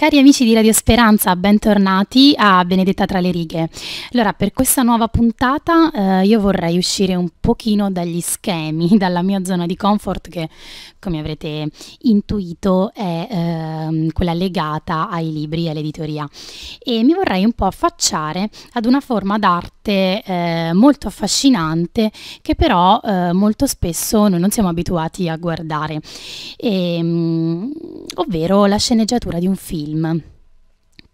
Cari amici di Radio Speranza, bentornati a Benedetta tra le righe. Allora, per questa nuova puntata eh, io vorrei uscire un pochino dagli schemi, dalla mia zona di comfort che, come avrete intuito, è eh, quella legata ai libri e all'editoria. E mi vorrei un po' affacciare ad una forma d'arte eh, molto affascinante che però eh, molto spesso noi non siamo abituati a guardare, e, ehm, mh, ovvero la sceneggiatura di un film film.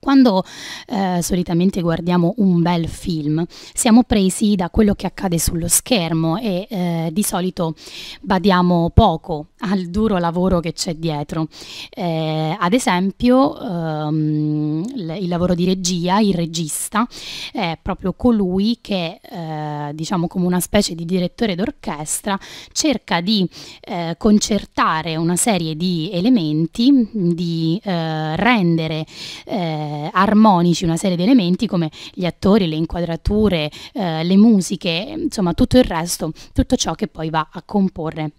Quando eh, solitamente guardiamo un bel film siamo presi da quello che accade sullo schermo e eh, di solito badiamo poco al duro lavoro che c'è dietro. Eh, ad esempio ehm, il lavoro di regia, il regista è proprio colui che eh, diciamo come una specie di direttore d'orchestra cerca di eh, concertare una serie di elementi, di eh, rendere eh, eh, armonici una serie di elementi come gli attori, le inquadrature, eh, le musiche, insomma tutto il resto, tutto ciò che poi va a comporre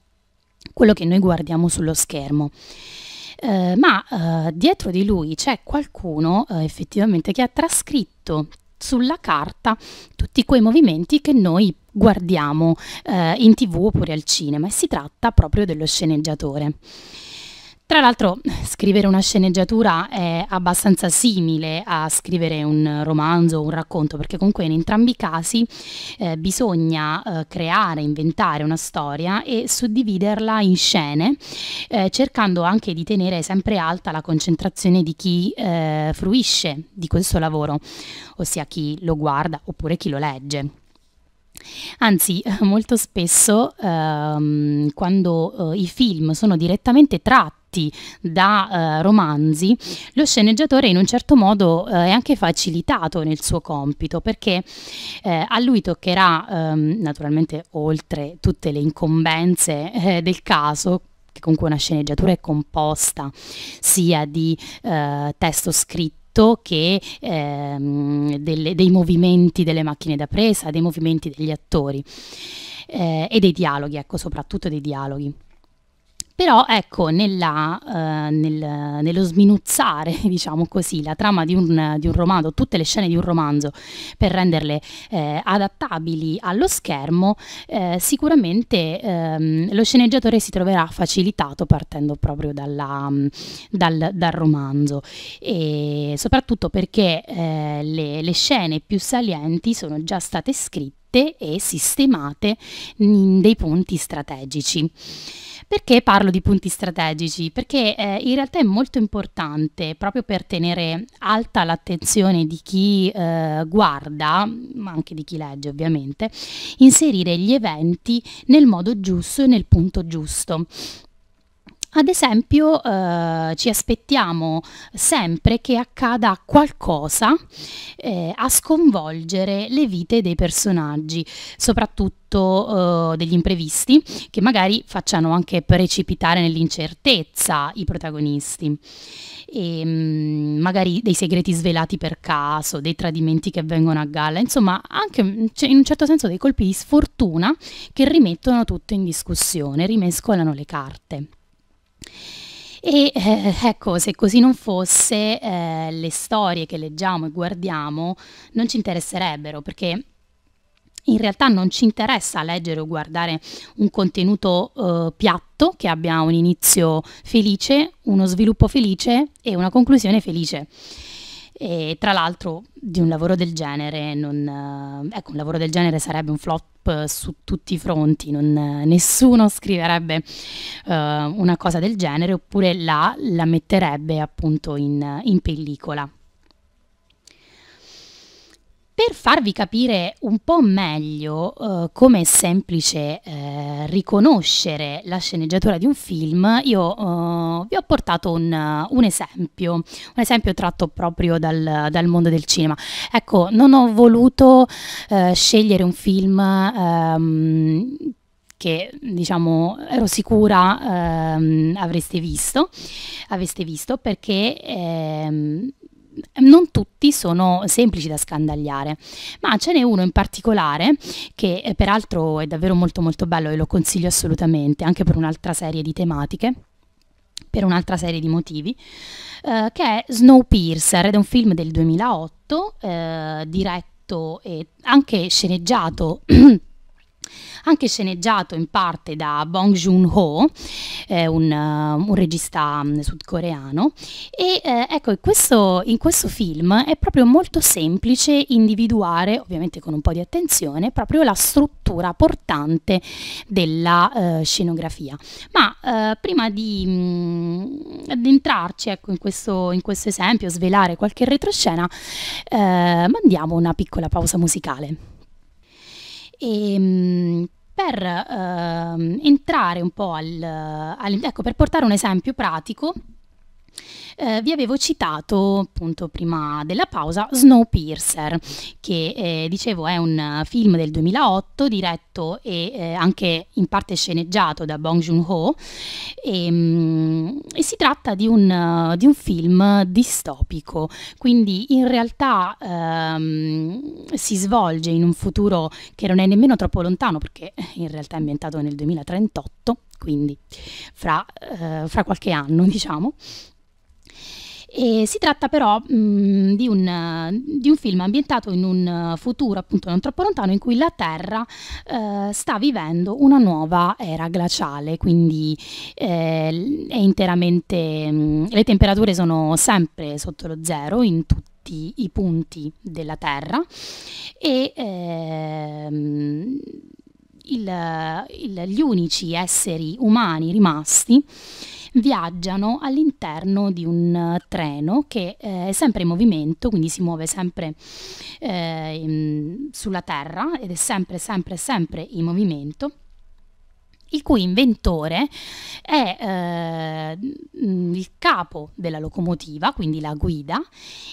quello che noi guardiamo sullo schermo. Eh, ma eh, dietro di lui c'è qualcuno eh, effettivamente che ha trascritto sulla carta tutti quei movimenti che noi guardiamo eh, in tv oppure al cinema e si tratta proprio dello sceneggiatore. Tra l'altro scrivere una sceneggiatura è abbastanza simile a scrivere un romanzo o un racconto, perché comunque in entrambi i casi eh, bisogna eh, creare, inventare una storia e suddividerla in scene, eh, cercando anche di tenere sempre alta la concentrazione di chi eh, fruisce di questo lavoro, ossia chi lo guarda oppure chi lo legge. Anzi, molto spesso ehm, quando eh, i film sono direttamente tratti tratti da eh, romanzi, lo sceneggiatore in un certo modo eh, è anche facilitato nel suo compito perché eh, a lui toccherà ehm, naturalmente oltre tutte le incombenze eh, del caso che comunque una sceneggiatura è composta sia di eh, testo scritto che ehm, delle, dei movimenti delle macchine da presa, dei movimenti degli attori eh, e dei dialoghi, ecco, soprattutto dei dialoghi. Però ecco, nella, eh, nel, nello sminuzzare, diciamo così, la trama di un, di un, romanzo, tutte le scene di un romanzo per renderle eh, adattabili allo schermo, eh, sicuramente ehm, lo sceneggiatore si troverà facilitato partendo proprio dalla, mm, dal, dal, romanzo e soprattutto perché eh, le, le scene più salienti sono già state scritte e sistemate in dei punti strategici. Perché parlo di punti strategici? Perché eh, in realtà è molto importante proprio per tenere alta l'attenzione di chi eh, guarda, ma anche di chi legge ovviamente, inserire gli eventi nel modo giusto e nel punto giusto. Ad esempio eh, ci aspettiamo sempre che accada qualcosa eh, a sconvolgere le vite dei personaggi, soprattutto eh, degli imprevisti che magari facciano anche precipitare nell'incertezza i protagonisti. E, ehm, mh, magari dei segreti svelati per caso, dei tradimenti che vengono a galla, insomma anche mm, cioè, in un certo senso dei colpi di sfortuna che rimettono tutto in discussione, rimescolano le carte. E eh, ecco, se così non fosse, eh, le storie che leggiamo e guardiamo non ci interesserebbero perché in realtà non ci interessa leggere o guardare un contenuto eh, piatto che abbia un inizio felice, uno sviluppo felice e una conclusione felice. E tra l'altro di un lavoro del genere, non, eh, ecco, un lavoro del genere sarebbe un flop eh, su tutti i fronti, non, eh, nessuno scriverebbe uh, una cosa del genere oppure la, la metterebbe appunto in, in pellicola. Per farvi capire un po' meglio eh, come è semplice eh, riconoscere la sceneggiatura di un film, io eh, vi ho portato un, un, esempio, un esempio tratto proprio dal, dal, mondo del cinema. Ecco, non ho voluto eh, scegliere un film ehm, che diciamo ero sicura ehm, avreste visto, aveste visto perché ehm, non tutti sono semplici da scandagliare, ma ce n'è uno in particolare che eh, peraltro è davvero molto molto bello e lo consiglio assolutamente anche per un'altra serie di tematiche per un'altra serie di motivi, eh, che è Snowpiercer ed è un film del 2008 eh, diretto e anche sceneggiato anche sceneggiato in parte da Bong Joon-ho, eh, un, uh, un, regista mm, sudcoreano, e eh, ecco, questo, in questo film è proprio molto semplice individuare, ovviamente con un po' di attenzione, proprio la struttura portante della uh, scenografia. Ma uh, prima di mh, mm, addentrarci ecco, in, questo, in, questo, esempio, svelare qualche retroscena, mandiamo una piccola pausa musicale. E, ehm, per eh, entrare un po' al, al, ecco, per portare un esempio pratico, eh, vi avevo citato appunto prima della pausa Snowpiercer, che eh, dicevo è un film del 2008 diretto e eh, anche in parte sceneggiato da Bong Joon-ho e, ehm, mh, e si tratta di un, uh, di un, film distopico, quindi in realtà ehm, si svolge in un futuro che non è nemmeno troppo lontano perché eh, in realtà è ambientato nel 2038, quindi fra, eh, fra qualche anno diciamo. E si tratta però mh, mm, di, un, di, un, film ambientato in un futuro appunto non troppo lontano in cui la Terra eh, sta vivendo una nuova era glaciale, quindi eh, è interamente, mh, mm, le temperature sono sempre sotto lo zero in tutti i punti della Terra e ehm, il, il, gli unici esseri umani rimasti viaggiano all'interno di un eh, treno che eh, è sempre in movimento, quindi si muove sempre eh, in, sulla terra ed è sempre, sempre, sempre in movimento il cui inventore è eh, mm, il capo della locomotiva, quindi la guida,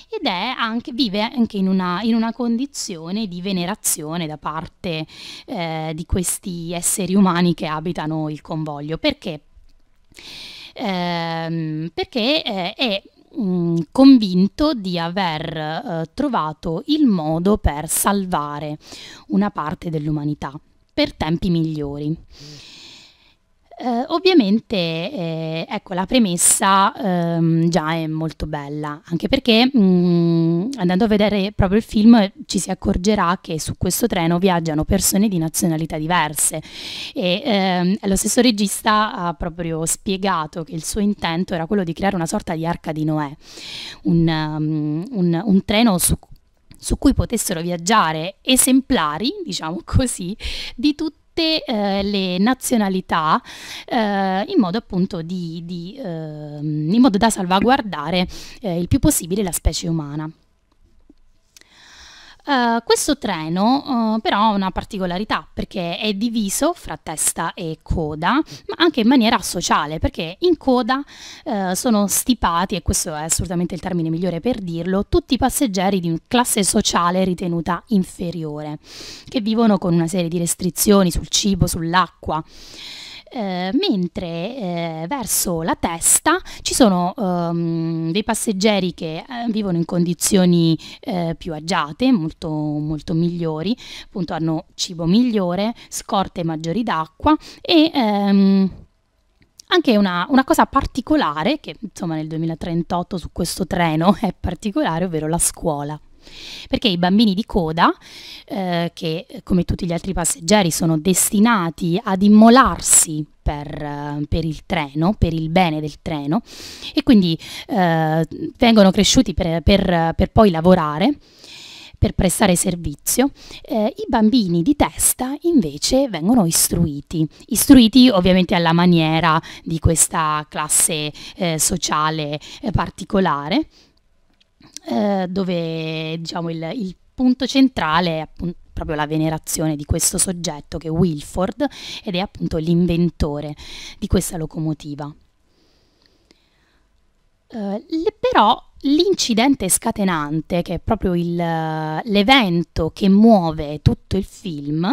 ed è anche, vive anche in una, in una, condizione di venerazione da parte eh, di questi esseri umani che abitano il convoglio. Perché? ehm, perché eh, è mh, mm, convinto di aver eh, trovato il modo per salvare una parte dell'umanità per tempi migliori. Mm. Eh, ovviamente eh, ecco, la premessa ehm, già è molto bella, anche perché mh, mm, andando a vedere proprio il film ci si accorgerà che su questo treno viaggiano persone di nazionalità diverse e ehm, lo stesso regista ha proprio spiegato che il suo intento era quello di creare una sorta di arca di Noè, un, um, un, un treno su su cui potessero viaggiare esemplari, diciamo così, di tutti tutte eh, le nazionalità eh, in modo appunto di, di, eh, in modo da salvaguardare eh, il più possibile la specie umana. Uh, questo treno uh, però ha una particolarità perché è diviso fra testa e coda, ma anche in maniera sociale perché in coda uh, sono stipati, e questo è assolutamente il termine migliore per dirlo, tutti i passeggeri di classe sociale ritenuta inferiore, che vivono con una serie di restrizioni sul cibo, sull'acqua. Eh, mentre eh, verso la testa ci sono ehm, dei passeggeri che eh, vivono in condizioni eh, più agiate, molto, molto migliori, appunto hanno cibo migliore, scorte maggiori d'acqua e... Ehm, anche una, una, cosa particolare, che insomma nel 2038 su questo treno è particolare, ovvero la scuola. Perché i bambini di coda, eh, che come tutti gli altri passeggeri sono destinati ad immolarsi per, per, il treno, per il bene del treno e quindi eh, vengono cresciuti per, per, per, poi lavorare, per prestare servizio. Eh, I bambini di testa invece vengono istruiti, istruiti ovviamente alla maniera di questa classe eh, sociale eh, particolare. Eh, dove diciamo, il, il punto centrale appunto, proprio la venerazione di questo soggetto che è Wilford ed è appunto l'inventore di questa locomotiva. Uh, eh, le, però l'incidente scatenante, che è proprio eh, l'evento che muove tutto il film,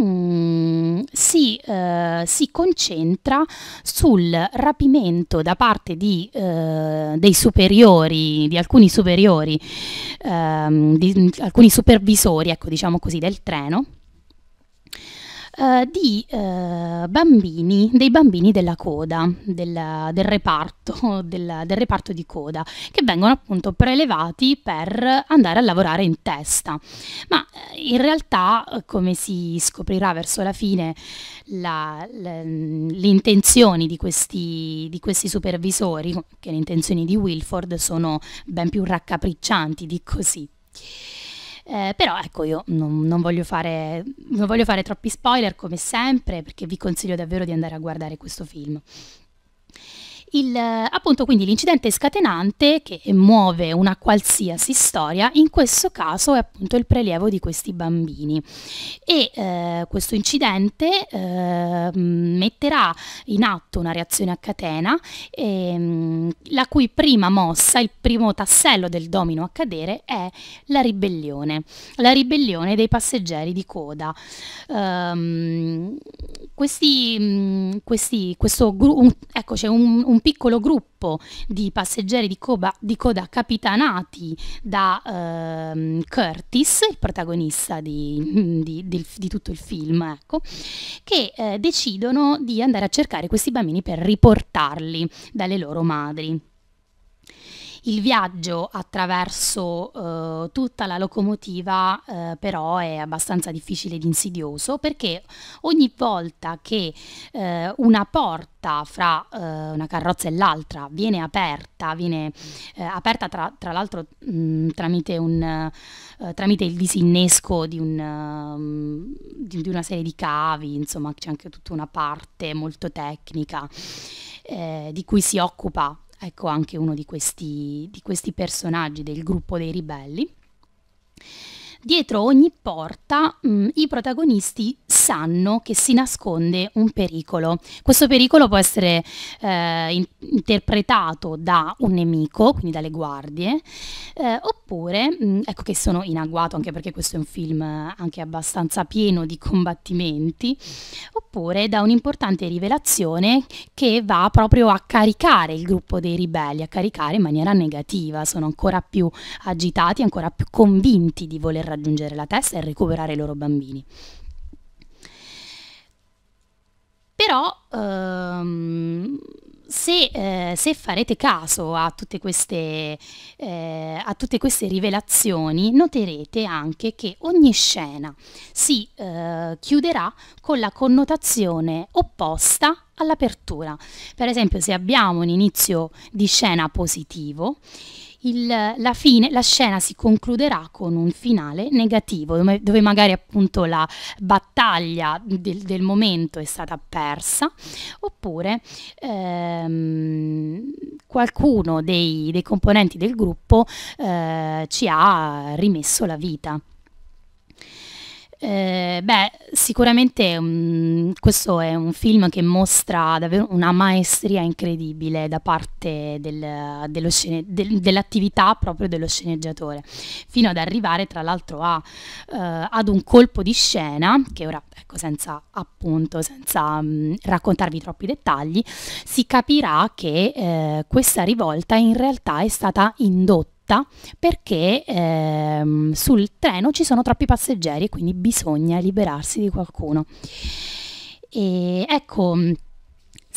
mm. mh, mm, Mm, si, eh, si, concentra sul rapimento da parte di, eh, dei superiori, di alcuni superiori, ehm, di, alcuni supervisori, ecco, diciamo così, del treno, eh, di eh, bambini, dei bambini della coda, del, del reparto, del, del reparto di coda, che vengono appunto prelevati per andare a lavorare in testa. Ma eh, in realtà, eh, come si scoprirà verso la fine, la, le, le, intenzioni di questi, di questi supervisori, che le intenzioni di Wilford sono ben più raccapriccianti di così. Eh, però ecco, io non, non, voglio fare, non voglio fare troppi spoiler come sempre, perché vi consiglio davvero di andare a guardare questo film. Il, appunto quindi l'incidente scatenante che muove una qualsiasi storia, in questo caso è appunto il prelievo di questi bambini e eh, questo incidente eh, metterà in atto una reazione a catena ehm, la cui prima mossa, il primo tassello del domino a cadere è la ribellione, la ribellione dei passeggeri di coda. Um, questi, mm, questi, questo gruppo ecco c'è un, un un piccolo gruppo di passeggeri di, Coba, di coda capitanati da ehm, Curtis, il protagonista di, di, di, di tutto il film, ecco, che eh, decidono di andare a cercare questi bambini per riportarli dalle loro madri. Il viaggio attraverso eh, tutta la locomotiva eh, però è abbastanza difficile ed insidioso perché ogni volta che eh, una porta fra eh, una carrozza e l'altra viene aperta, viene eh, aperta tra, tra l'altro mm, tramite, un, eh, tramite il disinnesco di, un, mm, di, di una serie di cavi, insomma c'è anche tutta una parte molto tecnica. Eh, di cui si occupa ecco anche uno di questi, di questi personaggi del gruppo dei ribelli. Dietro ogni porta mh, mm, i protagonisti sanno che si nasconde un pericolo. Questo pericolo può essere eh, in- interpretato da un nemico, quindi dalle guardie, eh, oppure, mh, mm, ecco che sono in agguato anche perché questo è un film anche abbastanza pieno di combattimenti, oppure da un'importante rivelazione che va proprio a caricare il gruppo dei ribelli, a caricare in maniera negativa, sono ancora più agitati, ancora più convinti di voler raggiungere la testa e recuperare i loro bambini. Però ehm, se, eh, se, farete caso a tutte, queste, eh, a tutte, queste, rivelazioni, noterete anche che ogni scena si eh, chiuderà con la connotazione opposta all'apertura. Per esempio, se abbiamo un inizio di scena positivo, il, la, fine, la scena si concluderà con un finale negativo, dove magari appunto la battaglia del, del momento è stata persa, oppure ehm, qualcuno dei, dei, componenti del gruppo eh, ci ha rimesso la vita. Eh, beh, sicuramente um, questo è un film che mostra davvero una maestria incredibile da parte del, scene, del, dell'attività proprio dello sceneggiatore, fino ad arrivare tra l'altro uh, ad un colpo di scena, che ora ecco, senza appunto, senza um, raccontarvi troppi dettagli, si capirà che uh, questa rivolta in realtà è stata indotta rotta perché ehm, sul treno ci sono troppi passeggeri e quindi bisogna liberarsi di qualcuno. E ecco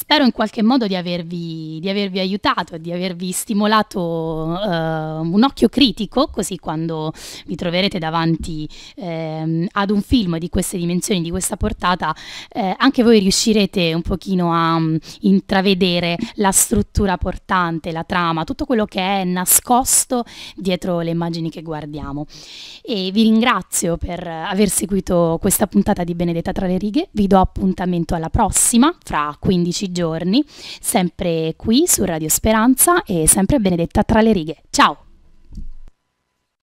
Spero in qualche modo di avervi, di avervi aiutato, di avervi stimolato uh, un occhio critico, così quando vi troverete davanti eh, ad un film di queste dimensioni, di questa portata, eh, anche voi riuscirete un pochino a um, intravedere la struttura portante, la trama, tutto quello che è nascosto dietro le immagini che guardiamo. E vi ringrazio per aver seguito questa puntata di Benedetta tra le righe, vi do appuntamento alla prossima, fra 15 giorni giorni, sempre qui su Radio Speranza e sempre Benedetta tra le righe. Ciao!